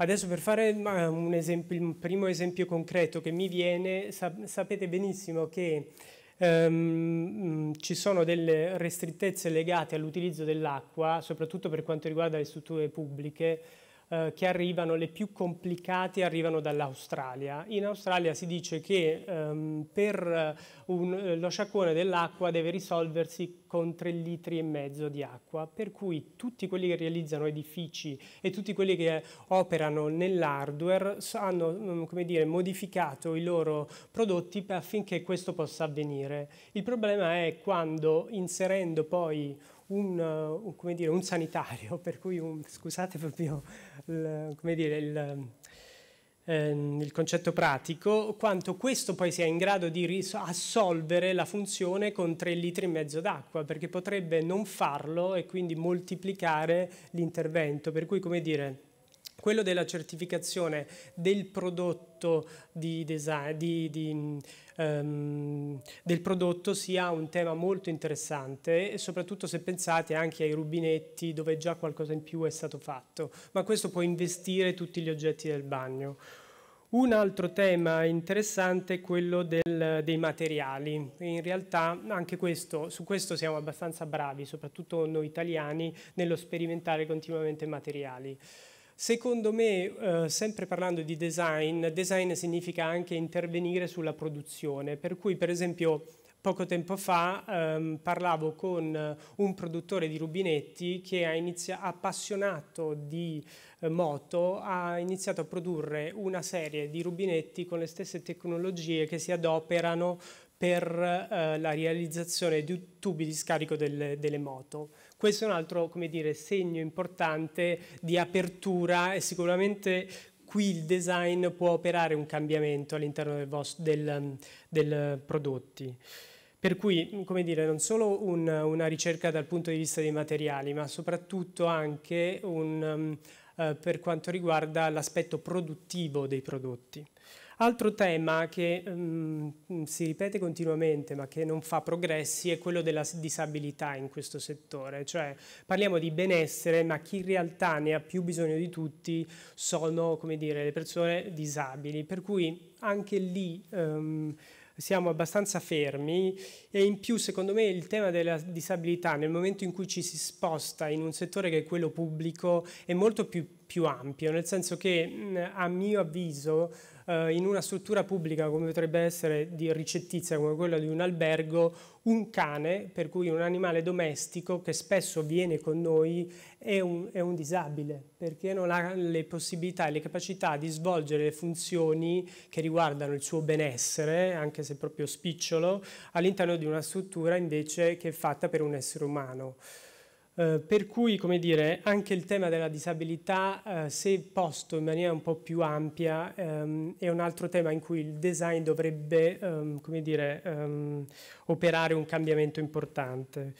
Adesso per fare un, esempio, un, primo esempio concreto che mi viene, sapete benissimo che ehm, mm, ci sono delle restrittezze legate all'utilizzo dell'acqua, soprattutto per quanto riguarda le strutture pubbliche, eh, che arrivano, le più complicate arrivano dall'Australia. In Australia si dice che ehm, per eh, un, eh, lo sciacquone dell'acqua deve risolversi con 3 litri e mezzo di acqua, per cui tutti quelli che realizzano edifici e tutti quelli che operano nell'hardware hanno mm, dire, modificato i loro prodotti affinché questo possa avvenire. Il problema è quando inserendo poi un, un, dire, un sanitario, per cui un, scusate proprio il, dire, il, ehm, il, concetto pratico, quanto questo poi sia in grado di assolvere la funzione con tre litri e mezzo d'acqua, perché potrebbe non farlo e quindi moltiplicare l'intervento. Per cui, come dire, quello della certificazione del prodotto, di design, di, di, um, del prodotto sia un tema molto interessante e soprattutto se pensate anche ai rubinetti dove già qualcosa in più è stato fatto, ma questo può investire tutti gli oggetti del bagno. Un altro tema interessante è quello del, dei materiali. In realtà anche questo, su questo siamo abbastanza bravi, soprattutto noi italiani, nello sperimentare continuamente materiali. Secondo me, eh, sempre parlando di design, design significa anche intervenire sulla produzione, per cui per esempio poco tempo fa ehm, parlavo con eh, un produttore di rubinetti che ha inizia- appassionato di eh, moto, ha iniziato a produrre una serie di rubinetti con le stesse tecnologie che si adoperano per eh, la realizzazione di tubi di scarico delle, delle moto. Questo è un altro dire, segno importante di apertura e sicuramente qui il design può operare un cambiamento all'interno del, del, del prodotti. Per cui, come dire, non solo un, una ricerca dal punto di vista dei materiali, ma soprattutto anche un, um, uh, per quanto riguarda l'aspetto produttivo dei prodotti. Altro tema che um, si ripete continuamente ma che non fa progressi è quello della disabilità in questo settore, cioè parliamo di benessere ma chi in realtà ne ha più bisogno di tutti sono dire, le persone disabili, per cui anche lì um, siamo abbastanza fermi e in più secondo me il tema della disabilità nel momento in cui ci si sposta in un settore che è quello pubblico è molto più, più ampio, nel senso che a mio avviso eh, in una struttura pubblica come potrebbe essere di ricettizia come quella di un albergo, un cane, per cui un animale domestico che spesso viene con noi, è un, è un disabile perché non ha le possibilità e le capacità di svolgere le funzioni che riguardano il suo benessere, anche se proprio spicciolo, all'interno di una struttura invece che è fatta per un essere umano. Eh, per cui, come dire, anche il tema della disabilità, eh, se posto in maniera un po' più ampia, ehm, è un altro tema in cui il design dovrebbe, ehm, come dire, ehm, operare un cambiamento importante.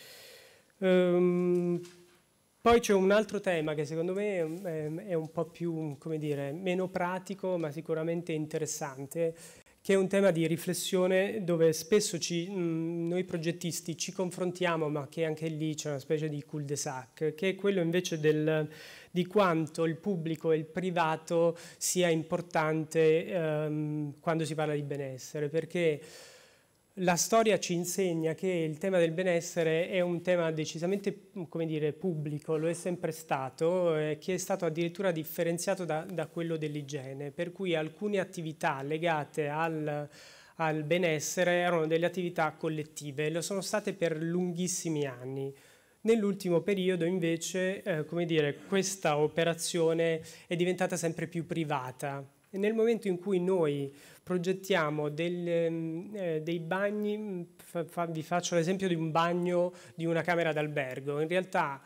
Ehm, poi c'è un altro tema che secondo me è, ehm, è un po' più, come dire, meno pratico, ma sicuramente interessante, che è un tema di riflessione dove spesso ci, mm, noi progettisti ci confrontiamo, ma che anche lì c'è una specie di cul-de-sac, che è quello invece del, di quanto il pubblico e il privato sia importante ehm, quando si parla di benessere, perché la storia ci insegna che il tema del benessere è un tema decisamente dire, pubblico, lo è sempre stato, eh, che è stato addirittura differenziato da, da quello dell'igiene, per cui alcune attività legate al, al benessere erano delle attività collettive, lo sono state per lunghissimi anni. Nell'ultimo periodo invece eh, dire, questa operazione è diventata sempre più privata nel momento in cui noi progettiamo del, ehm, eh, dei bagni, mm, fa, fa, vi faccio l'esempio di un bagno di una camera d'albergo, in realtà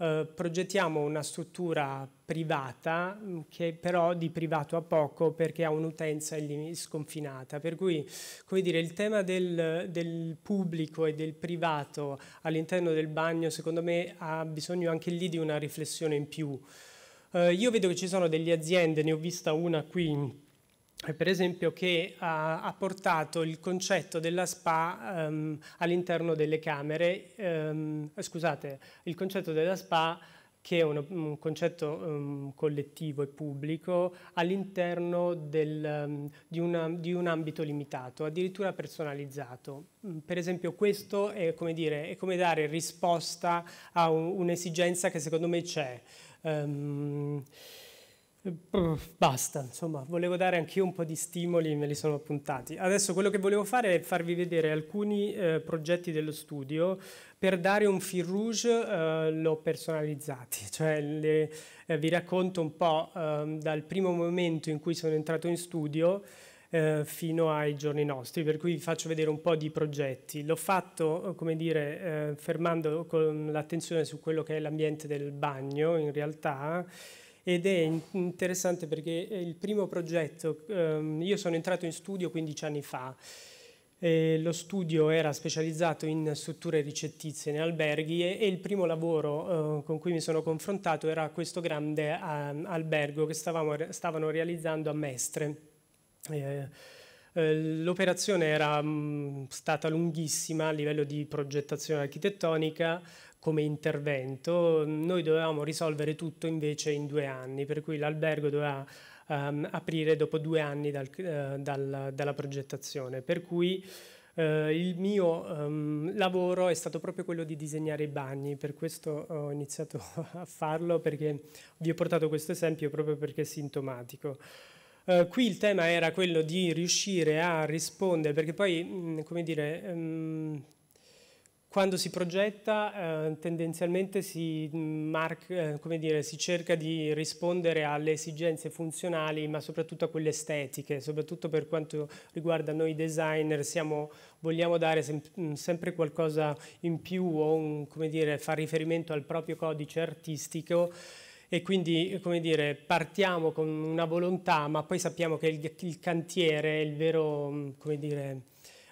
eh, progettiamo una struttura privata mm, che però di privato a poco perché ha un'utenza sconfinata, per cui come dire, il tema del, del pubblico e del privato all'interno del bagno secondo me ha bisogno anche lì di una riflessione in più. Eh, io vedo che ci sono delle aziende, ne ho vista una qui eh, per esempio che ha, ha, portato il concetto della SPA um, all'interno delle camere, um, scusate, il concetto della SPA che è un, un concetto um, collettivo e pubblico all'interno di, di, un ambito limitato, addirittura personalizzato. Mm, per esempio questo è come, dire, è come dare risposta a un'esigenza che secondo me c'è. Um, basta, insomma, volevo dare anche io un po' di stimoli, me li sono appuntati. Adesso quello che volevo fare è farvi vedere alcuni eh, progetti dello studio. Per dare un fil rouge eh, l'ho personalizzati, cioè le, eh, vi racconto un po' ehm, dal primo momento in cui sono entrato in studio eh, fino ai giorni nostri, per cui vi faccio vedere un po' di progetti. L'ho fatto, eh, come dire, eh, fermando l'attenzione su quello che è l'ambiente del bagno in realtà, ed è interessante perché il primo progetto, ehm, io sono entrato in studio 15 anni fa, eh, lo studio era specializzato in strutture ricettizie, in alberghi e, e il primo lavoro eh, con cui mi sono confrontato era questo grande eh, albergo che stavamo, stavano realizzando a Mestre eh, eh, l'operazione era mh, mm, stata lunghissima a livello di progettazione architettonica come intervento, noi dovevamo risolvere tutto invece in due anni, per cui l'albergo doveva ehm, aprire dopo due anni dal, eh, dal, dalla progettazione, per cui Uh, il mio um, lavoro è stato proprio quello di disegnare i bagni, per questo ho iniziato a farlo, perché vi ho portato questo esempio proprio perché è sintomatico. Eh, qui il tema era quello di riuscire a rispondere, perché poi, mh, mm, come dire, mh, ehm, quando si progetta eh, tendenzialmente si, mm, marca, eh, dire, si, cerca di rispondere alle esigenze funzionali ma soprattutto a quelle estetiche, soprattutto per quanto riguarda noi designer siamo, vogliamo dare sem mm, sempre qualcosa in più o un, dire, far riferimento al proprio codice artistico e quindi come dire, partiamo con una volontà ma poi sappiamo che il, il cantiere è il vero, come dire,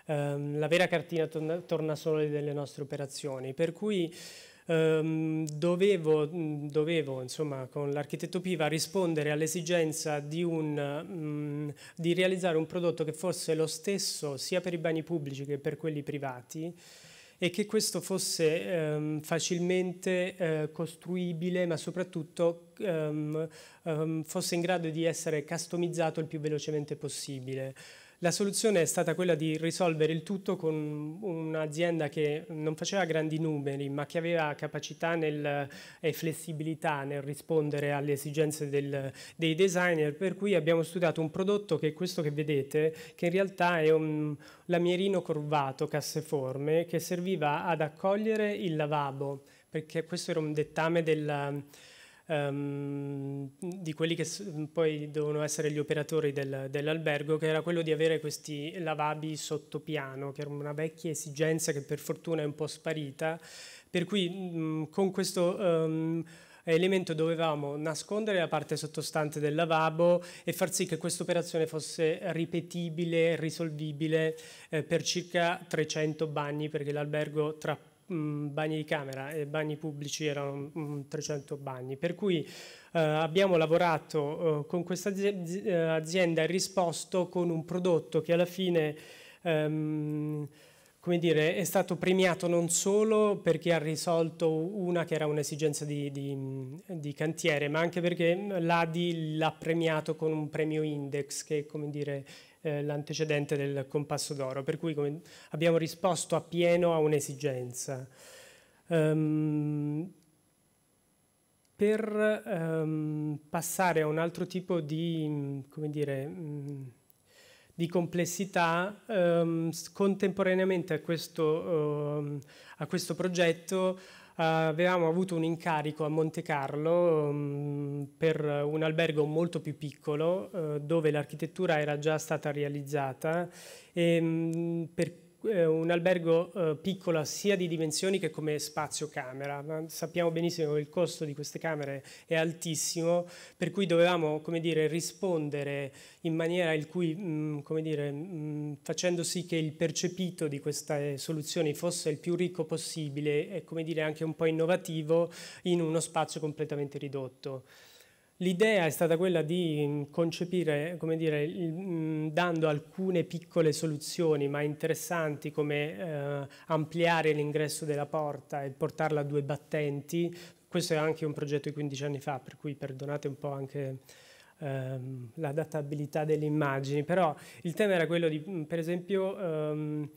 ehm, la vera cartina torna, tornasole delle nostre operazioni. Per cui ehm, dovevo, dovevo insomma, con l'architetto Piva rispondere all'esigenza di, um, di realizzare un prodotto che fosse lo stesso sia per i bagni pubblici che per quelli privati e che questo fosse ehm, facilmente eh, costruibile ma soprattutto ehm, ehm, fosse in grado di essere customizzato il più velocemente possibile. La soluzione è stata quella di risolvere il tutto con un'azienda che non faceva grandi numeri, ma che aveva capacità nel, e flessibilità nel rispondere alle esigenze del, dei designer, per cui abbiamo studiato un prodotto che è questo che vedete, che in realtà è un lamierino curvato casseforme che serviva ad accogliere il lavabo, perché questo era un dettame del um, di quelli che poi devono essere gli operatori del, dell'albergo, che era quello di avere questi lavabi sottopiano, che era una vecchia esigenza che per fortuna è un po' sparita, per cui mh, mm, con questo... Um, elemento dovevamo nascondere la parte sottostante del lavabo e far sì che questa operazione fosse ripetibile, risolvibile eh, per circa 300 bagni, perché l'albergo tra Mm, bagni di camera e bagni pubblici erano 300 bagni, per cui eh, abbiamo lavorato eh, con questa eh, azienda e risposto con un prodotto che alla fine ehm, come dire, è stato premiato non solo perché ha risolto una che era un'esigenza di, di, di, cantiere, ma anche perché l'ADI l'ha premiato con un premio index che come dire, eh, l'antecedente del compasso d'oro, per cui come, abbiamo risposto appieno a un'esigenza. Um, per um, passare a un altro tipo di, come dire, um, di complessità, ehm, contemporaneamente a questo, ehm, a questo progetto Uh, avevamo avuto un incarico a Monte Carlo um, per un albergo molto più piccolo uh, dove l'architettura era già stata realizzata e, um, per eh, un albergo eh, piccolo sia di dimensioni che come spazio camera. Ma sappiamo benissimo che il costo di queste camere è altissimo, per cui dovevamo dire, rispondere in maniera in cui, mm, dire, mm, facendo sì che il percepito di queste soluzioni fosse il più ricco possibile e dire, anche un po' innovativo in uno spazio completamente ridotto. L'idea è stata quella di mm, concepire, come dire, mm, dando alcune piccole soluzioni, ma interessanti come eh, ampliare l'ingresso della porta e portarla a due battenti. Questo è anche un progetto di 15 anni fa, per cui perdonate un po' anche ehm, la delle immagini, però il tema era quello di, mm, per esempio, ehm,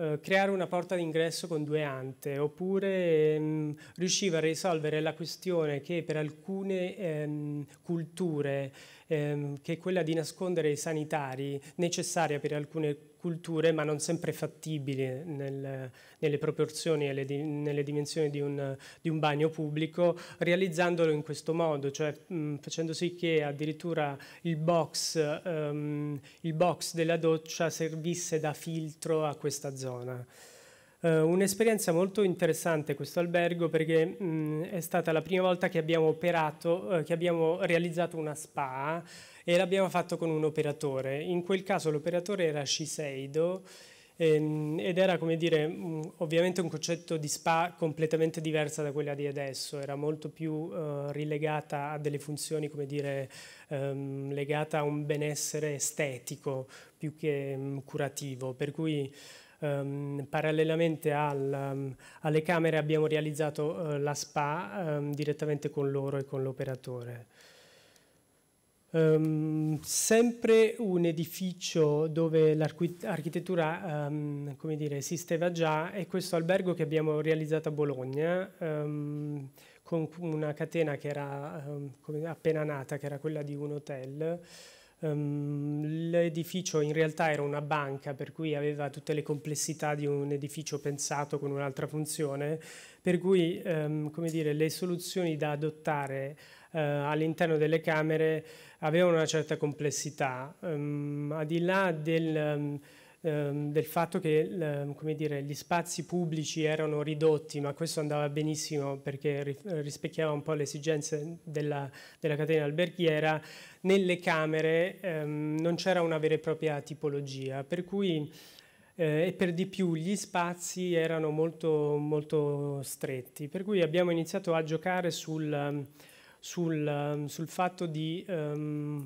eh, creare una porta d'ingresso con due ante, oppure ehm, riusciva a risolvere la questione che per alcune ehm, culture, ehm, che è quella di nascondere i sanitari, necessaria per alcune culture, ma non sempre fattibili nel, nelle proporzioni e di, nelle dimensioni di un, di un, bagno pubblico, realizzandolo in questo modo, cioè mh, facendo sì che addirittura il box, um, il box della doccia servisse da filtro a questa zona. Uh, un'esperienza molto interessante questo albergo perché mh, mm, è stata la prima volta che abbiamo operato, uh, che abbiamo realizzato una spa e l'abbiamo fatto con un operatore. In quel caso l'operatore era Shiseido ehm, ed era come dire mh, mm, ovviamente un concetto di spa completamente diversa da quella di adesso, era molto più uh, rilegata a delle funzioni come dire um, legata a un benessere estetico più che um, curativo, per cui Um, parallelamente al, um, alle camere abbiamo realizzato uh, la SPA um, direttamente con loro e con l'operatore. sempre un edificio dove l'architettura esisteva già è questo albergo che abbiamo realizzato a Bologna con una catena che era appena nata, che era quella di un hotel Um, l'edificio in realtà era una banca, per cui aveva tutte le complessità di un edificio pensato con un'altra funzione, per cui um, dire, le soluzioni da adottare uh, all'interno delle camere avevano una certa complessità. Um, al di là del ehm, del fatto che ehm, dire, gli spazi pubblici erano ridotti, ma questo andava benissimo perché rispecchiava un po' le esigenze della, della catena alberghiera, nelle camere ehm, non c'era una vera e propria tipologia, per cui eh, e per di più gli spazi erano molto, molto stretti, per cui abbiamo iniziato a giocare sul, sul, sul fatto di... Um,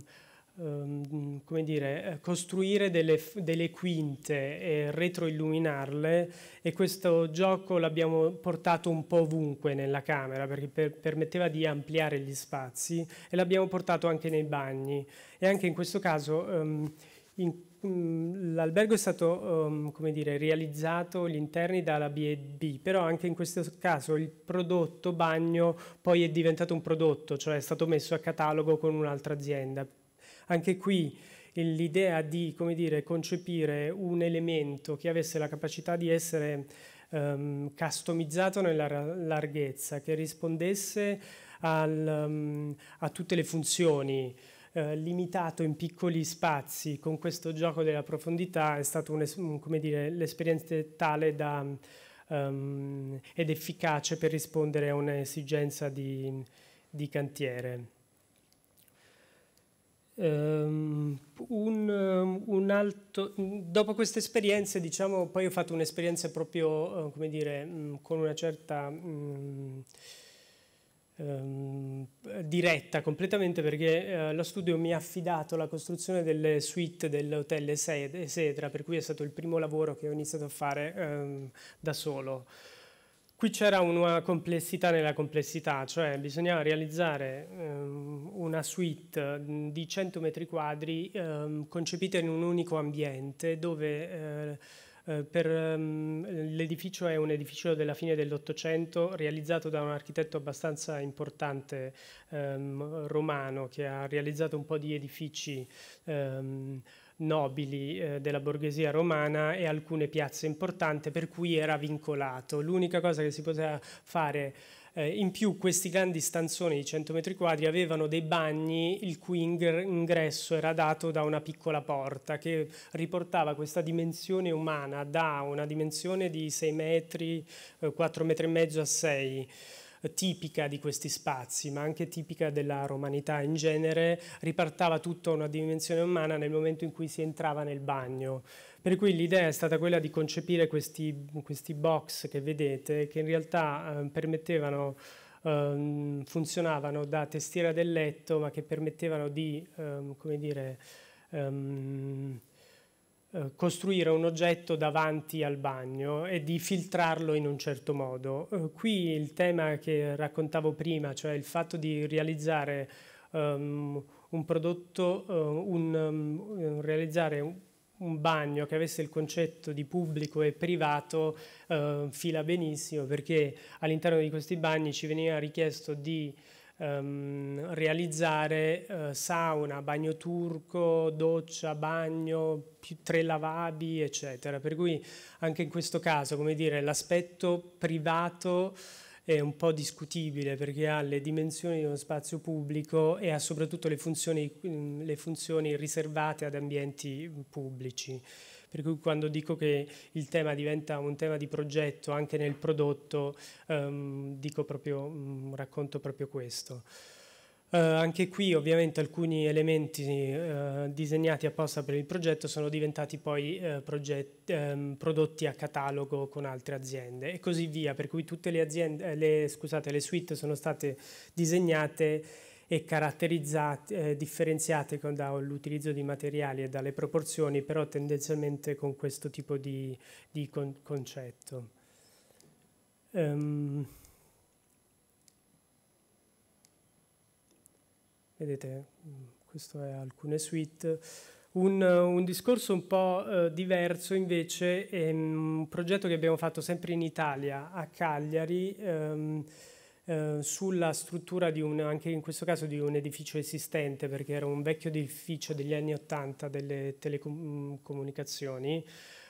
um, come dire, eh, costruire delle, delle, quinte e retroilluminarle e questo gioco l'abbiamo portato un po' ovunque nella camera perché per, permetteva di ampliare gli spazi e l'abbiamo portato anche nei bagni e anche in questo caso um, in, mm, l'albergo è stato um, dire, realizzato gli interni dalla B&B, però anche in questo caso il prodotto bagno poi è diventato un prodotto, cioè è stato messo a catalogo con un'altra azienda. Anche qui l'idea di dire, concepire un elemento che avesse la capacità di essere um, customizzato nella larghezza, che rispondesse al, um, a tutte le funzioni, eh, limitato in piccoli spazi con questo gioco della profondità è stata l'esperienza tale da, um, ed efficace per rispondere a un'esigenza di, di cantiere. Um, un, ehm, un alto, dopo queste esperienze, diciamo, poi ho fatto un'esperienza proprio, eh, come dire, mm, con una certa um, um, diretta completamente perché uh, lo studio mi ha affidato la costruzione delle suite dell'hotel Esedra, per cui è stato il primo lavoro che ho iniziato a fare da solo. Qui c'era una complessità nella complessità, cioè bisognava realizzare ehm, una suite di 100 metri quadri ehm, concepita in un unico ambiente dove... Eh, eh, um, l'edificio è un edificio della fine dell'Ottocento realizzato da un architetto abbastanza importante um, romano che ha realizzato un po' di edifici um, nobili eh, della borghesia romana e alcune piazze importanti per cui era vincolato. L'unica cosa che si poteva fare eh, in più questi grandi stanzoni di 100 metri quadri avevano dei bagni il cui ingresso era dato da una piccola porta che riportava questa dimensione umana da una dimensione di 6 metri, eh, 4 metri e mezzo a 6 tipica di questi spazi, ma anche tipica della romanità in genere, ripartava tutta una dimensione umana nel momento in cui si entrava nel bagno. Per cui l'idea è stata quella di concepire questi, questi box che vedete, che in realtà eh, permettevano ehm, funzionavano da testiera del letto ma che permettevano di, um, come dire, um, eh, costruire un oggetto davanti al bagno e di filtrarlo in un certo modo. Eh, qui il tema che raccontavo prima, cioè il fatto di realizzare um, un prodotto, uh, un, um, realizzare un, un bagno che avesse il concetto di pubblico e privato eh, fila benissimo perché all'interno di questi bagni ci veniva richiesto di ehm, realizzare eh, sauna, bagno turco, doccia, bagno, più, tre lavabi, eccetera. Per cui anche in questo caso, come dire, l'aspetto privato è un po' discutibile perché ha le dimensioni di uno spazio pubblico e ha soprattutto le funzioni, le funzioni riservate ad ambienti pubblici. Per cui quando dico che il tema diventa un tema di progetto anche nel prodotto, ehm, proprio, mm, racconto proprio questo. Uh, anche qui ovviamente alcuni elementi uh, disegnati apposta per il progetto sono diventati poi uh, eh, progetti, um, ehm, prodotti a catalogo con altre aziende e così via, per cui tutte le, aziende, le, scusate, le suite sono state disegnate e caratterizzate, eh, differenziate con, dall'utilizzo di materiali e dalle proporzioni, però tendenzialmente con questo tipo di, di con, concetto. Um, vedete, questo è alcune suite. Un, un, discorso un po' eh, diverso invece è un progetto che abbiamo fatto sempre in Italia, a Cagliari, ehm, eh, sulla struttura un, anche in questo caso di un edificio esistente, perché era un vecchio edificio degli anni Ottanta delle telecomunicazioni,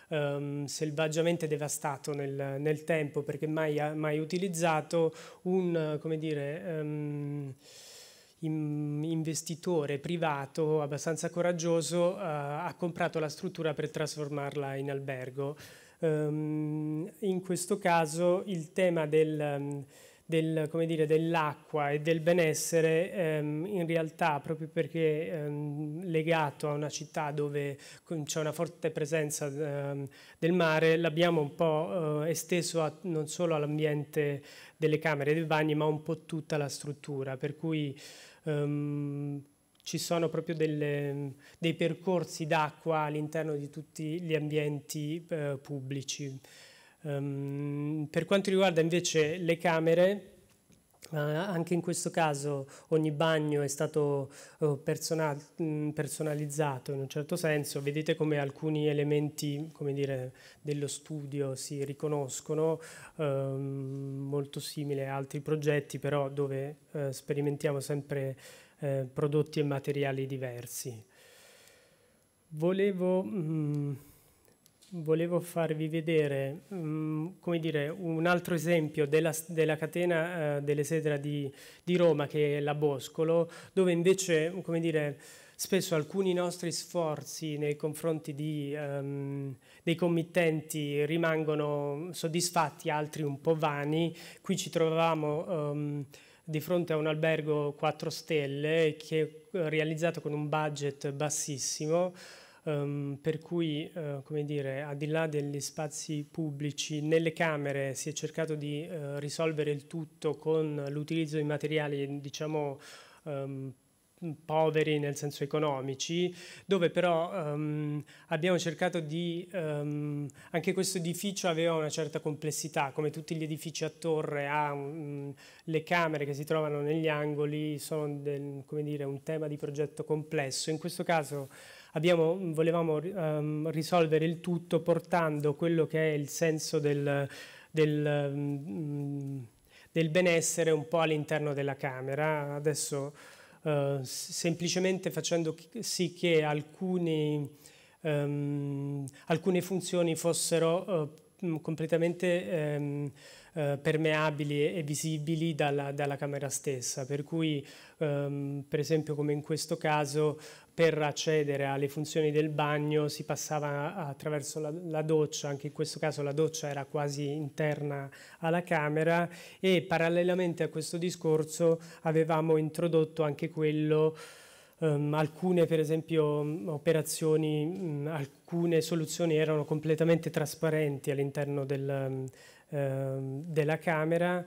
Um, ehm, selvaggiamente devastato nel, nel, tempo perché mai, mai utilizzato un come dire, um, investitore privato abbastanza coraggioso uh, ha comprato la struttura per trasformarla in albergo. Um, in questo caso il tema del del, dell'acqua e del benessere ehm, in realtà proprio perché ehm, legato a una città dove c'è una forte presenza ehm, del mare l'abbiamo un po' eh, esteso a, non solo all'ambiente delle camere e dei bagni ma un po' tutta la struttura per cui ehm, ci sono proprio delle, dei percorsi d'acqua all'interno di tutti gli ambienti eh, pubblici. Um, per quanto riguarda invece le camere, Uh, anche in questo caso ogni bagno è stato uh, personal, mm, personalizzato in un certo senso, vedete come alcuni elementi come dire, dello studio si riconoscono, uh, molto simile a altri progetti però dove eh, sperimentiamo sempre eh, prodotti e materiali diversi. Volevo... Mh, mm, volevo farvi vedere um, dire, un altro esempio della, della catena eh, delle sedra di, di, Roma, che è la Boscolo, dove invece dire, spesso alcuni nostri sforzi nei confronti di, um, dei committenti rimangono soddisfatti, altri un po' vani. Qui ci trovavamo... Um, di fronte a un albergo 4 stelle che è eh, realizzato con un budget bassissimo, Um, per cui, uh, come dire, al di là degli spazi pubblici, nelle camere si è cercato di uh, risolvere il tutto con l'utilizzo di materiali, diciamo, um, poveri nel senso economici, dove però um, abbiamo cercato di, um, anche questo edificio aveva una certa complessità, come tutti gli edifici a torre, ha um, le camere che si trovano negli angoli, sono del, dire, un tema di progetto complesso. In questo caso abbiamo, mm, volevamo um, risolvere il tutto portando quello che è il senso del, del, um, del benessere un po' all'interno della Camera. Adesso uh, semplicemente facendo sì che alcuni, um, alcune funzioni fossero uh, completamente ehm, eh, permeabili e visibili dalla, dalla, camera stessa, per cui ehm, per esempio come in questo caso per accedere alle funzioni del bagno si passava attraverso la, la, doccia, anche in questo caso la doccia era quasi interna alla camera e parallelamente a questo discorso avevamo introdotto anche quello Um, alcune per esempio operazioni, um, alcune soluzioni erano completamente trasparenti all'interno del, um, Ehm, della Camera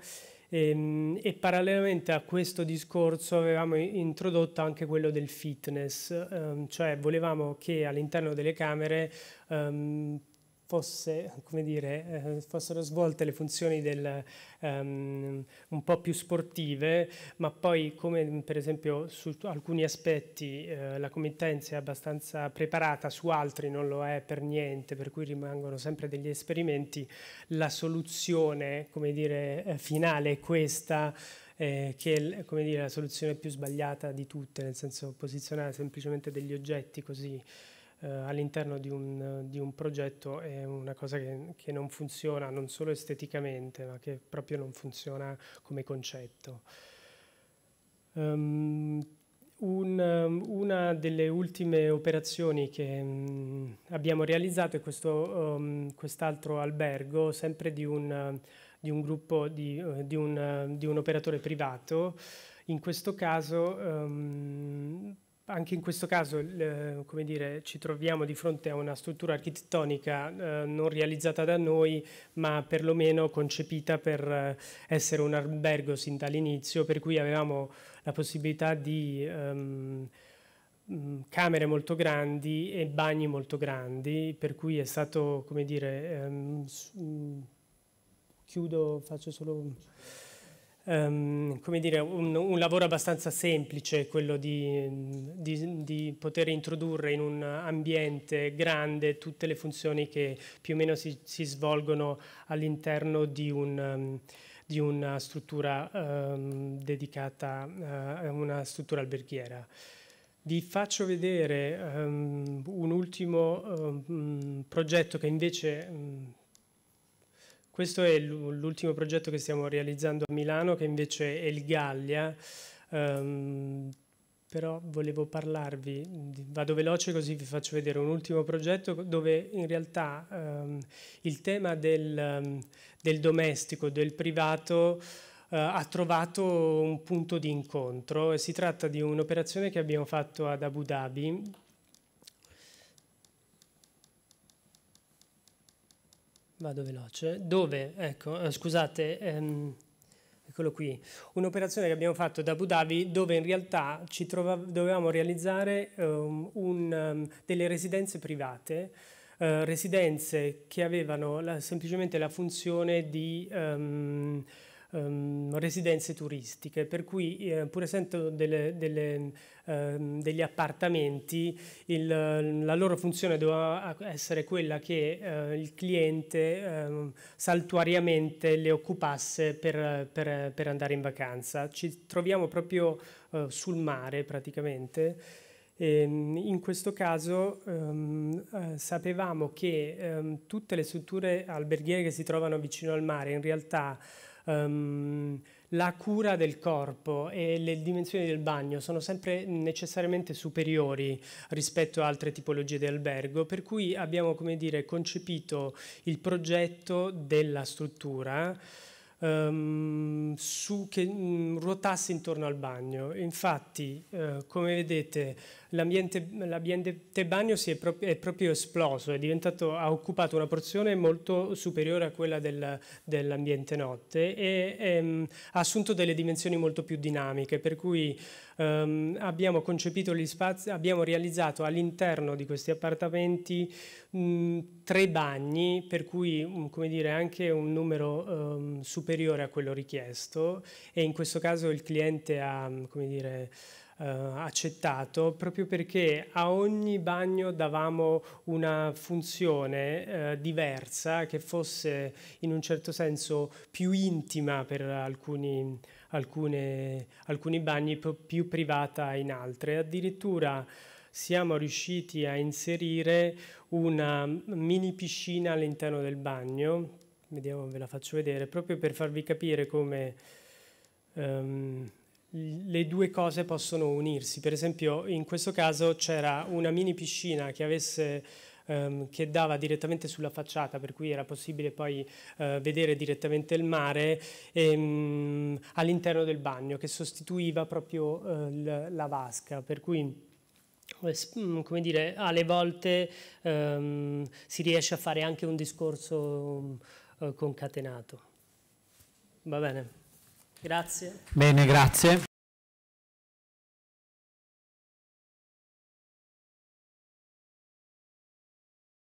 e, ehm, e, parallelamente a questo discorso avevamo introdotto anche quello del fitness, ehm, cioè volevamo che all'interno delle Camere ehm, fosse, dire, eh, fossero svolte le funzioni del, um, un po' più sportive, ma poi come per esempio su alcuni aspetti eh, la committenza è abbastanza preparata, su altri non lo è per niente, per cui rimangono sempre degli esperimenti, la soluzione dire, eh, finale è questa. Eh, che è dire, la soluzione più sbagliata di tutte, nel senso posizionare semplicemente degli oggetti così eh, all'interno di un, di un, progetto è una cosa che, che, non funziona non solo esteticamente, ma che proprio non funziona come concetto. Um, un, una delle ultime operazioni che um, abbiamo realizzato è questo, um, quest'altro albergo, sempre di un, di un gruppo, di, eh, di, un, di, un, operatore privato. In questo caso ehm, anche in questo caso, eh, come dire, ci troviamo di fronte a una struttura architettonica eh, non realizzata da noi, ma perlomeno concepita per eh, essere un albergo sin dall'inizio, per cui avevamo la possibilità di ehm, mm, camere molto grandi e bagni molto grandi, per cui è stato, come dire, ehm, mm, chiudo, faccio solo um, come dire, un, un, lavoro abbastanza semplice, quello di, di, di, poter introdurre in un ambiente grande tutte le funzioni che più o meno si, si svolgono all'interno di un... Um, di una struttura um, dedicata uh, a una struttura alberghiera. Vi faccio vedere um, un ultimo um, progetto che invece questo è l'ultimo progetto che stiamo realizzando a Milano, che invece è il Gallia. Um, però volevo parlarvi, vado veloce così vi faccio vedere un ultimo progetto dove in realtà um, il tema del, um, del, domestico, del privato, uh, ha trovato un punto di incontro. Si tratta di un'operazione che abbiamo fatto ad Abu Dhabi vado veloce, dove, ecco, eh, scusate, ehm, eccolo qui, un'operazione che abbiamo fatto da Abu Dhabi dove in realtà ci trovav- dovevamo realizzare um, un, um, delle residenze private, uh, residenze che avevano la, semplicemente la funzione di... Um, ehm, residenze turistiche, per cui eh, pur essendo delle, delle, ehm, degli appartamenti, il, la loro funzione doveva essere quella che eh, il cliente ehm, saltuariamente le occupasse per, per, per, andare in vacanza. Ci troviamo proprio eh, sul mare praticamente. E ehm, in questo caso ehm, eh, sapevamo che ehm, tutte le strutture alberghiere che si trovano vicino al mare in realtà um, la cura del corpo e le dimensioni del bagno sono sempre necessariamente superiori rispetto a altre tipologie di albergo, per cui abbiamo come dire, concepito il progetto della struttura ehm, su, che mh, mm, ruotasse intorno al bagno. Infatti, eh, come vedete, l'ambiente bagno è, pro è, proprio esploso, è diventato, ha occupato una porzione molto superiore a quella del, dell'ambiente notte e ehm, ha assunto delle dimensioni molto più dinamiche, per cui ehm, abbiamo concepito gli spazi, abbiamo realizzato all'interno di questi appartamenti Mm, tre bagni, per cui mm, dire, anche un numero um, superiore a quello richiesto e in questo caso il cliente ha mm, dire, uh, accettato proprio perché a ogni bagno davamo una funzione uh, diversa che fosse in un certo senso più intima per alcuni, alcune, alcuni bagni, più privata in altre. Addirittura siamo riusciti a inserire una mini piscina all'interno del bagno, vediamo ve la faccio vedere, proprio per farvi capire come um, le due cose possono unirsi. Per esempio in questo caso c'era una mini piscina che avesse ehm, che dava direttamente sulla facciata, per cui era possibile poi eh, vedere direttamente il mare ehm, all'interno del bagno, che sostituiva proprio eh, la vasca, per cui Mm, come dire, alle volte ehm, si riesce a fare anche un discorso eh, concatenato. Va bene, grazie. Bene, grazie.